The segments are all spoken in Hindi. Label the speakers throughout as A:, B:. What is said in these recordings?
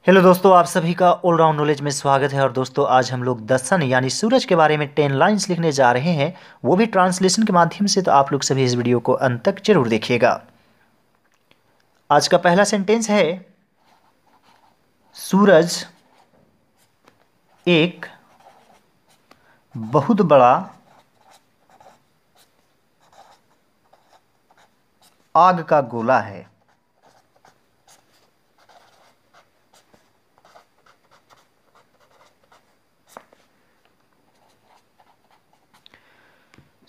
A: हेलो दोस्तों आप सभी का ऑलराउंड नॉलेज में स्वागत है और दोस्तों आज हम लोग दसन यानी सूरज के बारे में टेन लाइंस लिखने जा रहे हैं वो भी ट्रांसलेशन के माध्यम से तो आप लोग सभी इस वीडियो को अंत तक जरूर देखिएगा आज का पहला सेंटेंस है सूरज एक बहुत बड़ा आग का गोला है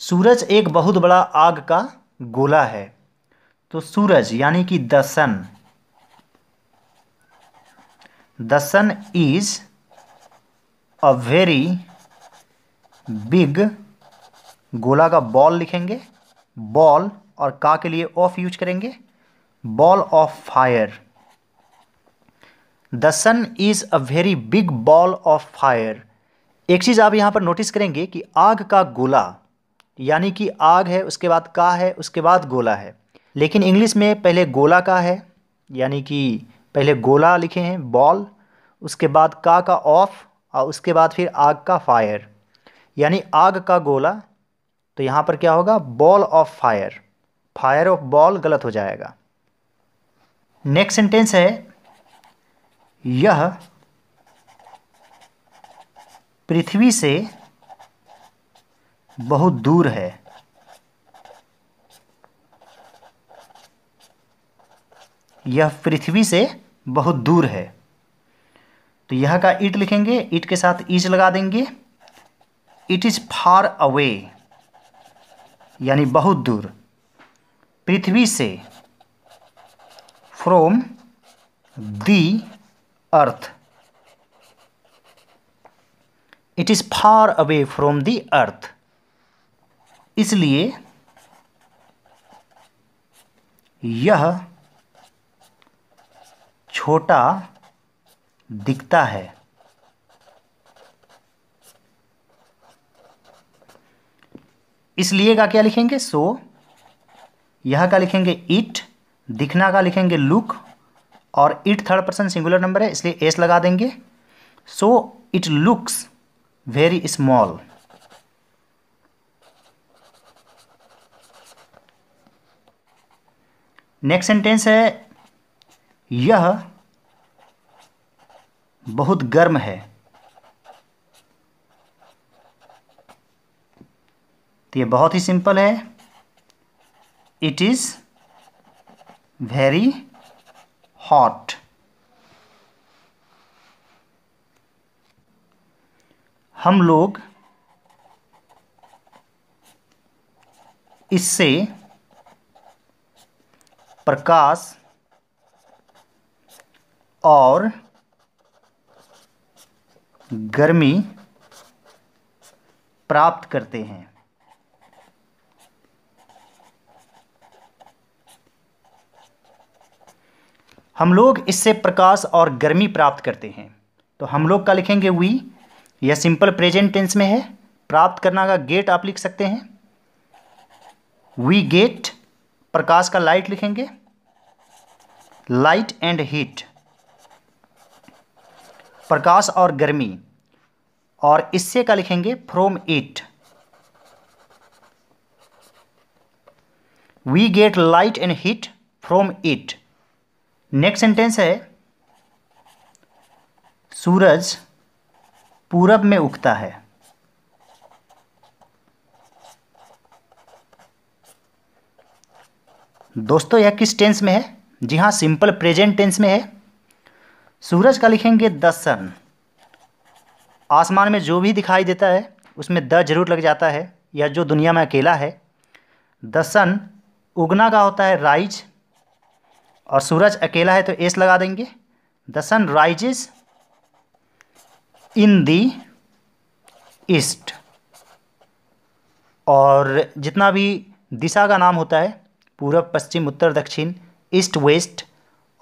A: सूरज एक बहुत बड़ा आग का गोला है तो सूरज यानी कि the sun the sun is a very big गोला का बॉल लिखेंगे बॉल और का के लिए ऑफ यूज करेंगे ball of fire the sun is a very big ball of fire एक चीज़ आप यहाँ पर नोटिस करेंगे कि आग का गोला यानी कि आग है उसके बाद का है उसके बाद गोला है लेकिन इंग्लिश में पहले गोला का है यानी कि पहले गोला लिखे हैं बॉल उसके बाद का का ऑफ और उसके बाद फिर आग का फायर यानी आग का गोला तो यहाँ पर क्या होगा ball of fire fire of ball गलत हो जाएगा नेक्स्ट सेंटेंस है यह पृथ्वी से बहुत दूर है यह पृथ्वी से बहुत दूर है तो यह का इट लिखेंगे इट के साथ ईज लगा देंगे इट इज़ फार अवे यानी बहुत दूर पृथ्वी से from the earth it is far away from the earth इसलिए यह छोटा दिखता है इसलिए का क्या लिखेंगे सो so, यह का लिखेंगे इट दिखना का लिखेंगे लुक और it third person singular number है इसलिए एस लगा देंगे so it looks very small next sentence है यह बहुत गर्म है तो यह बहुत ही सिंपल है it is very hot. हम लोग इससे प्रकाश और गर्मी प्राप्त करते हैं हम लोग इससे प्रकाश और गर्मी प्राप्त करते हैं तो हम लोग का लिखेंगे वी यह सिंपल प्रेजेंट टेंस में है प्राप्त करना का गेट आप लिख सकते हैं वी गेट प्रकाश का लाइट लिखेंगे लाइट एंड हीट प्रकाश और गर्मी और इससे का लिखेंगे from it we get light and heat from it next sentence है सूरज पूरब में उगता है दोस्तों यह किस टेंस में है जी हाँ सिंपल प्रेजेंट टेंस में है सूरज का लिखेंगे द सन आसमान में जो भी दिखाई देता है उसमें द जरूर लग जाता है या जो दुनिया में अकेला है द सन उगना का होता है राइज और सूरज अकेला है तो एस लगा देंगे the sun rises in the east और जितना भी दिशा का नाम होता है पूरब पश्चिम उत्तर दक्षिण ईस्ट वेस्ट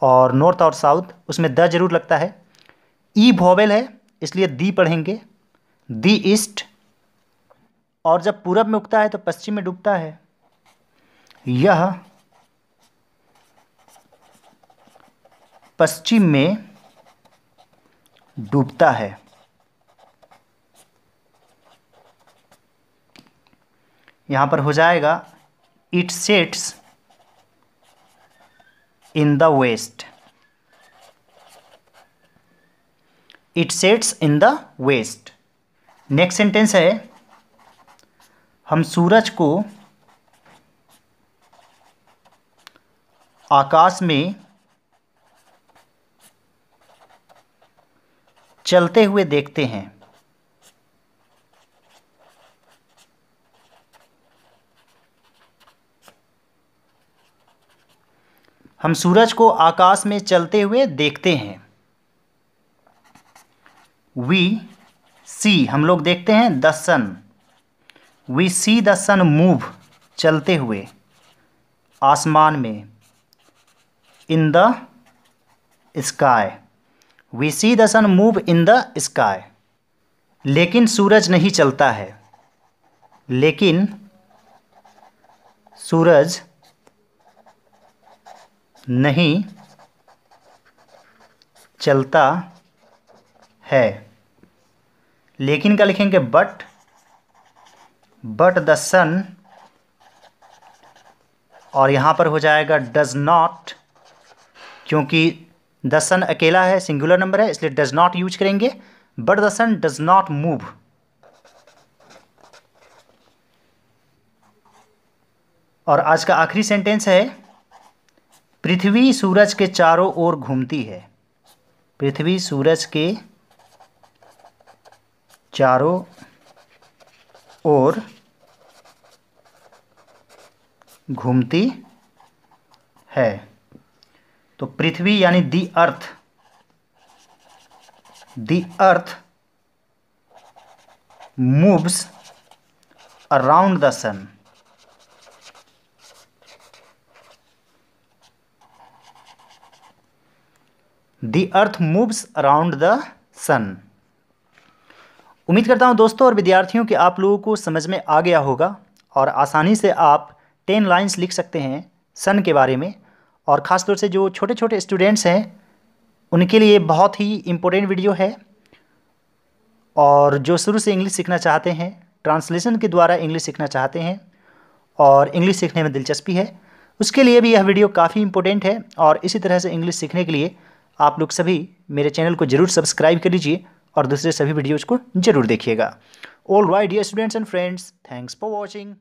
A: और नॉर्थ और साउथ उसमें द जरूर लगता है ई भोवेल है इसलिए दी पढ़ेंगे दी ईस्ट और जब पूरब में उगता है तो पश्चिम में डूबता है यह पश्चिम में डूबता है यहां पर हो जाएगा it sets in the west it sets in the west next sentence है हम सूरज को आकाश में चलते हुए देखते हैं हम सूरज को आकाश में चलते हुए देखते हैं वी सी हम लोग देखते हैं the sun we see the sun move चलते हुए आसमान में in the sky we see the sun move in the sky लेकिन सूरज नहीं चलता है लेकिन सूरज नहीं चलता है लेकिन का लिखेंगे बट बट द सन और यहाँ पर हो जाएगा डज नॉट क्योंकि द सन अकेला है सिंगुलर नंबर है इसलिए डज नॉट यूज करेंगे but the sun does not move और आज का आखिरी सेंटेंस है पृथ्वी सूरज के चारों ओर घूमती है पृथ्वी सूरज के चारों ओर घूमती है तो पृथ्वी यानी the earth the earth moves around the sun the earth moves around the sun उम्मीद करता हूं दोस्तों और विद्यार्थियों कि आप लोगों को समझ में आ गया होगा और आसानी से आप टेन लाइंस लिख सकते हैं सन के बारे में और ख़ासतौर से जो छोटे छोटे स्टूडेंट्स हैं उनके लिए बहुत ही इम्पोर्टेंट वीडियो है और जो शुरू से इंग्लिश सीखना चाहते हैं ट्रांसलेशन के द्वारा इंग्लिश सीखना चाहते हैं और इंग्लिश सीखने में दिलचस्पी है उसके लिए भी यह वीडियो काफ़ी इम्पोर्टेंट है और इसी तरह से इंग्लिश सीखने के लिए आप लोग सभी मेरे चैनल को जरूर सब्सक्राइब कर लीजिए और दूसरे सभी वीडियोज़ को जरूर देखिएगा all right dear students and friends thanks for watching